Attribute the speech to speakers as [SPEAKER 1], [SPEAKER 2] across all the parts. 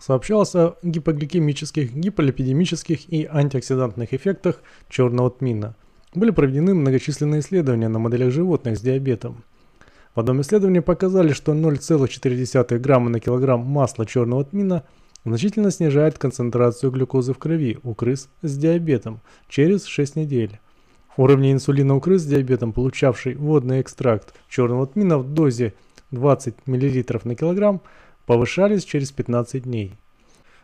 [SPEAKER 1] сообщалось о гипогликемических, гиполипидемических и антиоксидантных эффектах черного тмина. Были проведены многочисленные исследования на моделях животных с диабетом. В одном исследовании показали, что 0,4 грамма на килограмм масла черного тмина значительно снижает концентрацию глюкозы в крови у крыс с диабетом через 6 недель. Уровни инсулина у крыс с диабетом, получавший водный экстракт черного тмина в дозе 20 мл на килограмм, повышались через 15 дней.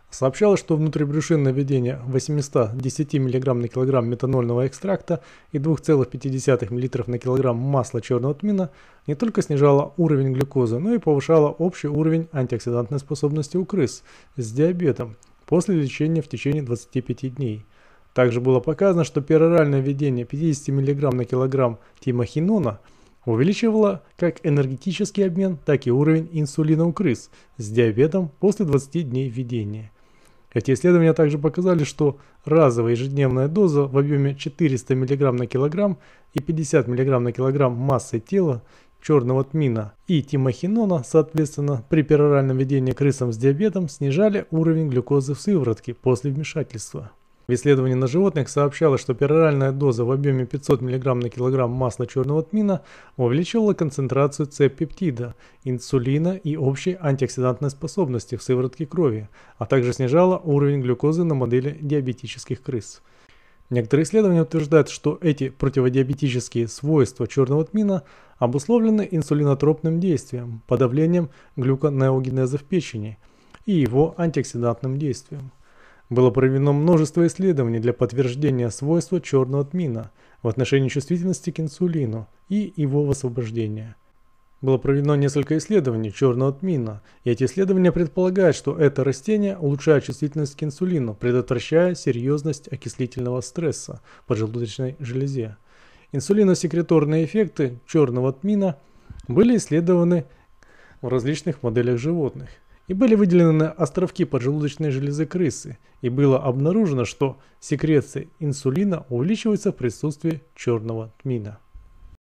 [SPEAKER 1] Сообщалось, что внутрибрюшинное введение 810 мг на килограмм метанольного экстракта и 2,5 мл на килограмм масла черного тмина не только снижало уровень глюкозы, но и повышало общий уровень антиоксидантной способности у крыс с диабетом после лечения в течение 25 дней. Также было показано, что пероральное введение 50 мг на килограмм тимахинона – увеличивала как энергетический обмен, так и уровень инсулина у крыс с диабетом после 20 дней введения. Эти исследования также показали, что разовая ежедневная доза в объеме 400 мг на килограмм и 50 мг на килограмм массы тела черного тмина и тимохинона, соответственно, при пероральном введении крысам с диабетом снижали уровень глюкозы в сыворотке после вмешательства. В исследовании на животных сообщалось, что пероральная доза в объеме 500 мг на килограмм масла черного тмина увеличивала концентрацию С-пептида, инсулина и общей антиоксидантной способности в сыворотке крови, а также снижала уровень глюкозы на модели диабетических крыс. Некоторые исследования утверждают, что эти противодиабетические свойства черного тмина обусловлены инсулинотропным действием, подавлением глюконеогенеза в печени и его антиоксидантным действием. Было проведено множество исследований для подтверждения свойства черного тмина в отношении чувствительности к инсулину и его высвобождения. Было проведено несколько исследований черного тмина, и эти исследования предполагают, что это растение улучшает чувствительность к инсулину, предотвращая серьезность окислительного стресса в поджелудочной железе. Инсулиносекреторные эффекты черного тмина были исследованы в различных моделях животных – и были выделены островки поджелудочной железы крысы, и было обнаружено, что секреция инсулина увеличивается в присутствии черного тмина.